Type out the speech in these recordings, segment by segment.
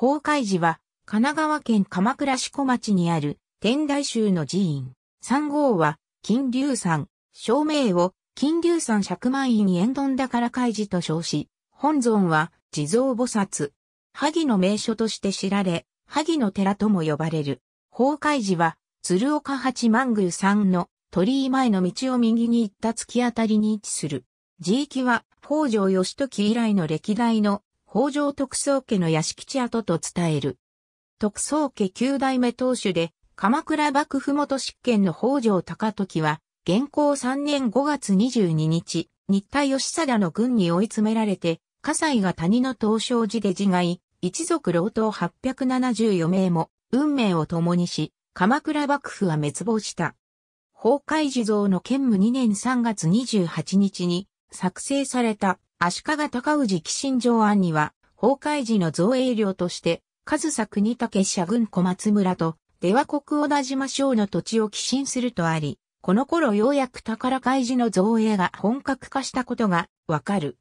崩壊時は、神奈川県鎌倉市小町にある天台宗の寺院。3号は、金龍山、照明を金龍山百万院円か宝開示と称し、本尊は地蔵菩薩。萩の名所として知られ、萩の寺とも呼ばれる。崩壊時は、鶴岡八幡宮山の鳥居前の道を右に行った突き当たりに位置する。地域は、北条義時以来の歴代の北条特捜家の屋敷地跡と伝える。特捜家九代目当主で、鎌倉幕府元執権の北条高時は、現行3年5月22日、新田義貞の軍に追い詰められて、葛西が谷の東照寺で自害、一族老党874名も、運命を共にし、鎌倉幕府は滅亡した。崩壊地蔵の兼務2年3月28日に、作成された足利高氏寄進城案には、崩壊時の造営領として、上総国武社軍小松村と、出羽国小田島省の土地を寄進するとあり、この頃ようやく宝海寺の造営が本格化したことがわかる。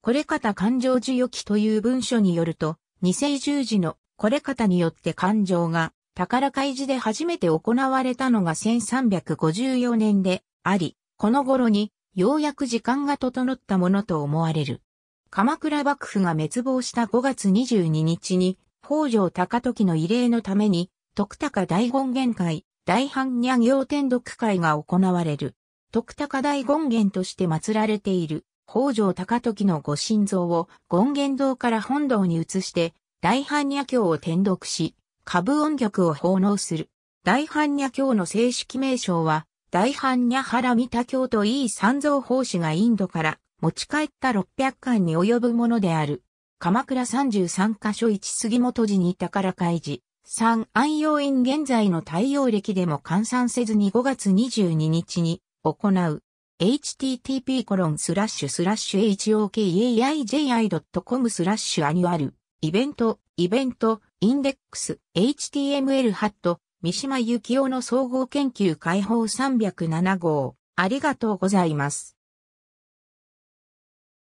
これ方勘定授与記という文書によると、二世十字のこれ方によって勘定が宝海寺で初めて行われたのが1354年であり、この頃にようやく時間が整ったものと思われる。鎌倉幕府が滅亡した5月22日に、北条高時の慰霊のために、徳高大権現会、大般若行天読会が行われる。徳高大権現として祀られている、北条高時のご神像を権現堂から本堂に移して、大般若経を転読し、株音曲を奉納する。大般若経の正式名称は、大般はら羅た京都いい三蔵法師がインドから持ち帰った600巻に及ぶものである。鎌倉33カ所1杉本寺に宝開示。3安養院現在の太陽暦でも換算せずに5月22日に行う。http コロンスラッシュスラッシュ hokaiji.com スラッシュアニュアルイベントイベントインデックス html ハット三島由紀夫の総合研究解放307号。ありがとうございます。